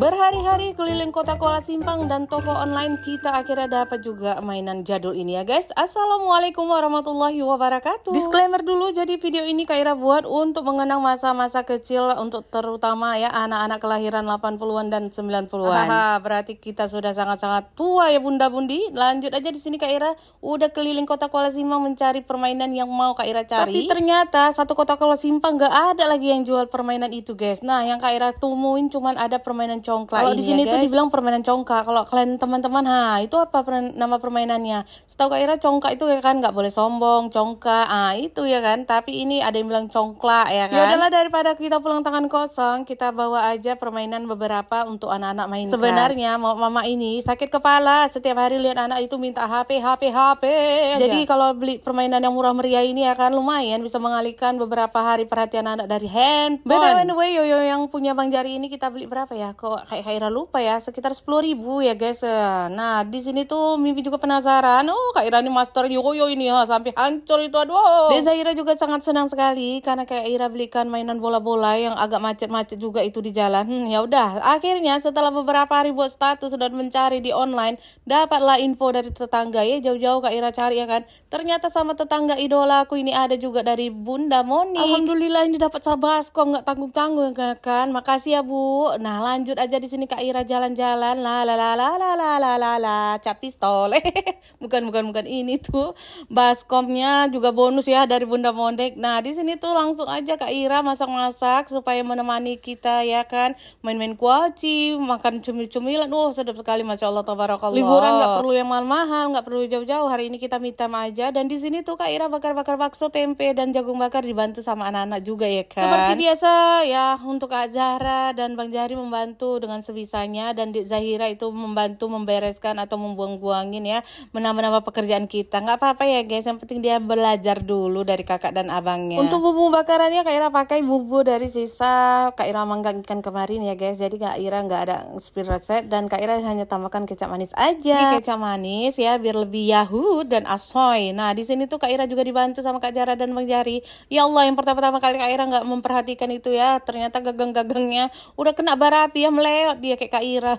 Berhari-hari keliling kota Kuala Simpang dan toko online kita akhirnya dapat juga mainan jadul ini ya guys. Assalamualaikum warahmatullahi wabarakatuh. Disclaimer dulu jadi video ini Kaira buat untuk mengenang masa-masa kecil untuk terutama ya anak-anak kelahiran 80-an dan 90-an. Haha, berarti kita sudah sangat-sangat tua ya Bunda Bundi. Lanjut aja di sini Kaira udah keliling kota Kuala Simpang mencari permainan yang mau Kaira cari. Tapi ternyata satu kota Kuala Simpang gak ada lagi yang jual permainan itu guys. Nah, yang Kaira temuin cuman ada permainan congkla kalau di ya, sini ya, dibilang permainan congka kalau kalian teman-teman ha itu apa nama permainannya setahu kak Ira congka itu ya kan nggak boleh sombong congka ah itu ya kan tapi ini ada yang bilang congkla ya kan ya udahlah daripada kita pulang tangan kosong kita bawa aja permainan beberapa untuk anak-anak main sebenarnya mau mama ini sakit kepala setiap hari lihat anak itu minta HP HP HP ya jadi ya. kalau beli permainan yang murah meriah ini ya kan lumayan bisa mengalihkan beberapa hari perhatian anak dari handphone btw anyway yoyo yang punya bang jari ini kita beli berapa ya kok kayak Kaira lupa ya sekitar sepuluh ribu ya guys nah di sini tuh Mimi juga penasaran oh Kaira ini master yoyo ini ya sampai hancur itu aduh dan Zaira juga sangat senang sekali karena kayak Kaira belikan mainan bola-bola yang agak macet-macet juga itu di jalan hmm, ya udah akhirnya setelah beberapa hari buat status dan mencari di online dapatlah info dari tetangga ya jauh-jauh Kaira cari ya kan ternyata sama tetangga idola aku ini ada juga dari Bunda Moni Alhamdulillah ini dapat sabas kok nggak tanggung-tanggung ya kan makasih ya Bu nah lanjut aja di sini Kak Ira jalan-jalan. La la la la la la la la la. Cap pistol. bukan bukan bukan ini tuh. Baskomnya juga bonus ya dari Bunda Mondek. Nah, di sini tuh langsung aja Kak Ira masak-masak supaya menemani kita ya kan. Main-main kuaci, makan cumi-cumilan. Wah, oh, sedap sekali Masya Allah tabarakallah. Liburan nggak perlu yang mahal-mahal, nggak perlu jauh-jauh. Hari ini kita mitam aja dan di sini tuh Kak Ira bakar-bakar bakso, tempe dan jagung bakar dibantu sama anak-anak juga ya kan. Seperti biasa ya untuk Kak Zahra dan Bang Jari membantu dengan sebisanya dan Zahira itu membantu membereskan atau membuang-buangin ya menambah-nambah pekerjaan kita nggak apa-apa ya guys yang penting dia belajar dulu dari kakak dan abangnya untuk bumbu bakarannya Kak Ira pakai bumbu dari sisa Kak Ira manggang ikan kemarin ya guys jadi Kak Ira nggak ada spill resep dan Kak Ira hanya tambahkan kecap manis aja ini kecap manis ya biar lebih yahoo dan asoy nah di sini tuh Kak Ira juga dibantu sama Kak Jara dan Bang Jari ya Allah yang pertama-tama kali Kak Ira nggak memperhatikan itu ya ternyata gagang-gagangnya udah kena bara api ya leot dia kayak Kak Ira.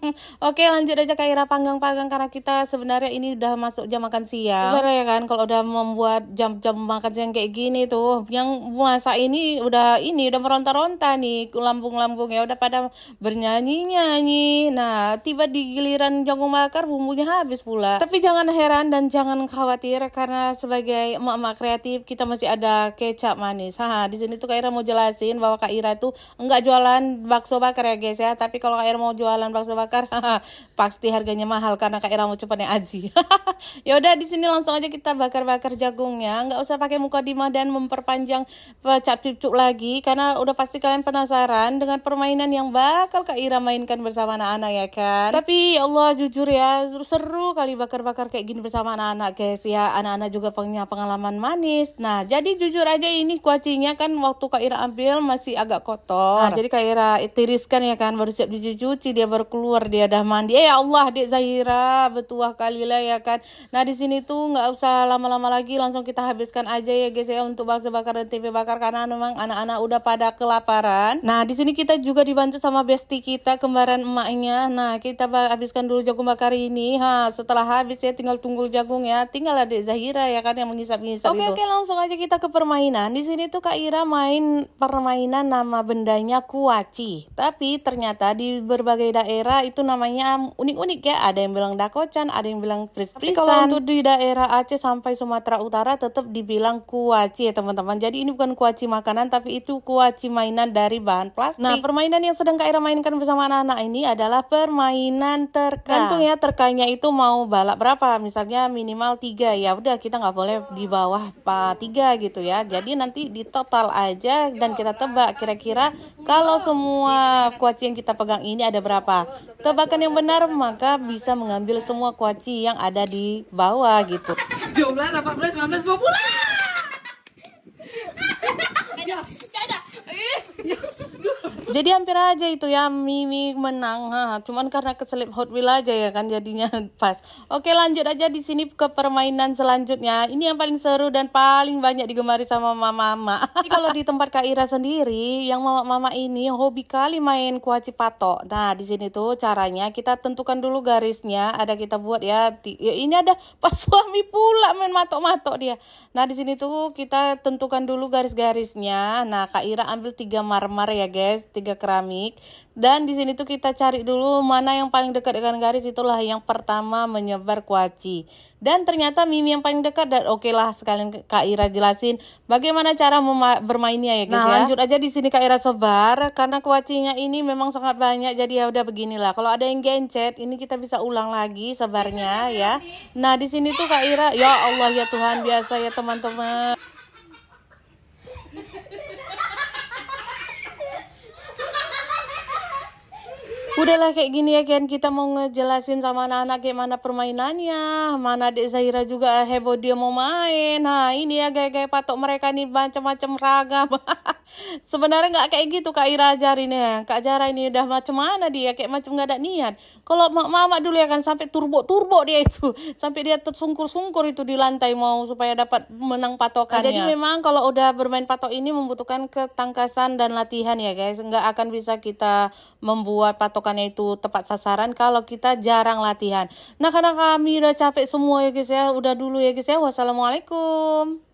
Oke lanjut aja Kak Ira panggang-panggang karena kita sebenarnya ini udah masuk jam makan siang. Sebenarnya ya kan kalau udah membuat jam-jam makan siang kayak gini tuh yang puasa ini udah ini udah meronta-ronta nih lambung-lambung ya udah pada bernyanyi-nyanyi. Nah tiba di giliran jagung bakar bumbunya habis pula. Tapi jangan heran dan jangan khawatir karena sebagai emak-emak kreatif kita masih ada kecap manis. Haha di sini tuh Kak Ira mau jelasin bahwa Kak Ira tuh enggak jualan bakso bakar ya guys ya aja. Ya. Tapi kalau Kak Ira mau jualan bakso bakar, pasti harganya mahal karena Kak Ira mau cepatnya aji. Yaudah di sini langsung aja kita bakar-bakar jagungnya. Nggak usah pakai muka mukadimah dan memperpanjang eh, cap cucuk lagi karena udah pasti kalian penasaran dengan permainan yang bakal Kak Ira mainkan bersama anak-anak ya kan. Tapi ya Allah jujur ya, seru kali bakar-bakar kayak gini bersama anak-anak guys ya. Anak-anak juga punya pengalaman manis. Nah, jadi jujur aja ini kuacinya kan waktu Kak Ira ambil masih agak kotor. Nah, jadi Kak Ira tiriskan ya kan kan baru siap dicuci dia baru keluar dia dah mandi eh ya Allah dek Zahira betuah kali lah ya kan nah di sini tuh nggak usah lama-lama lagi langsung kita habiskan aja ya guys ya untuk bakso bakar dan tempe bakar karena memang anak-anak udah pada kelaparan nah di sini kita juga dibantu sama Besti kita kembaran emaknya nah kita habiskan dulu jagung bakar ini ha setelah habis ya tinggal tunggu jagung ya tinggal adik Zahira ya kan yang mengisap-ngisap oke okay, oke langsung aja kita ke permainan di sini tuh Kak Ira main permainan nama bendanya kuaci tapi ternyata ternyata di berbagai daerah itu namanya um, unik-unik ya. Ada yang bilang dakocan, ada yang bilang pris-prisan. kalau untuk di daerah Aceh sampai Sumatera Utara tetap dibilang kuaci ya teman-teman. Jadi ini bukan kuaci makanan tapi itu kuaci mainan dari bahan plastik. Nah, permainan yang sedang Kak Ira mainkan bersama anak-anak ini adalah permainan terka. nah. ya terkanya itu mau balap berapa? Misalnya minimal tiga ya. Udah kita nggak boleh di bawah tiga gitu ya. Jadi nanti di total aja dan kita tebak kira-kira kalau semua kuaci yang kita pegang ini ada berapa. Tebakan yang benar maka bisa mengambil semua kuaci yang ada di bawah gitu. Jumlah 18, 19, 20. Jadi hampir aja itu ya Mimi menang. Ha, cuman karena keselip Hot Wheel aja ya kan jadinya pas. Oke, lanjut aja di sini ke permainan selanjutnya. Ini yang paling seru dan paling banyak digemari sama mama-mama. Jadi kalau di tempat Kak Ira sendiri, yang mama-mama ini hobi kali main kuaci patok. Nah, di sini tuh caranya kita tentukan dulu garisnya. Ada kita buat ya. ya ini ada pas suami pula main matok-matok dia. Nah, di sini tuh kita tentukan dulu garis-garisnya. Nah, Kak Ira ambil tiga marmer ya guys, tiga keramik. Dan di sini tuh kita cari dulu mana yang paling dekat dengan garis itulah yang pertama menyebar kuaci. Dan ternyata Mimi yang paling dekat dan oke lah sekalian Kak Ira jelasin bagaimana cara bermainnya ya guys nah, ya. lanjut aja di sini Kak Ira sebar karena kuacinya ini memang sangat banyak jadi ya udah beginilah. Kalau ada yang gencet ini kita bisa ulang lagi sebarnya ya. Nah, di sini tuh Kak Ira ya Allah ya Tuhan biasa ya teman-teman. Udahlah kayak gini ya Ken, kita mau ngejelasin sama anak-anak gimana permainannya, mana Dek Zahira juga heboh dia mau main. Nah ini ya gaya-gaya patok mereka nih macam-macam ragam. Sebenarnya nggak kayak gitu Kak Ira ajarin ya. Kak Jara ini udah macam mana dia, kayak macam nggak ada niat. Kalau mak mama dulu ya kan sampai turbo-turbo dia itu, sampai dia tersungkur-sungkur itu di lantai mau supaya dapat menang patokannya. Nah, jadi memang kalau udah bermain patok ini membutuhkan ketangkasan dan latihan ya guys, nggak akan bisa kita membuat patok pasokannya itu tepat sasaran kalau kita jarang latihan. Nah karena kami udah capek semua ya guys ya, udah dulu ya guys ya. Wassalamualaikum.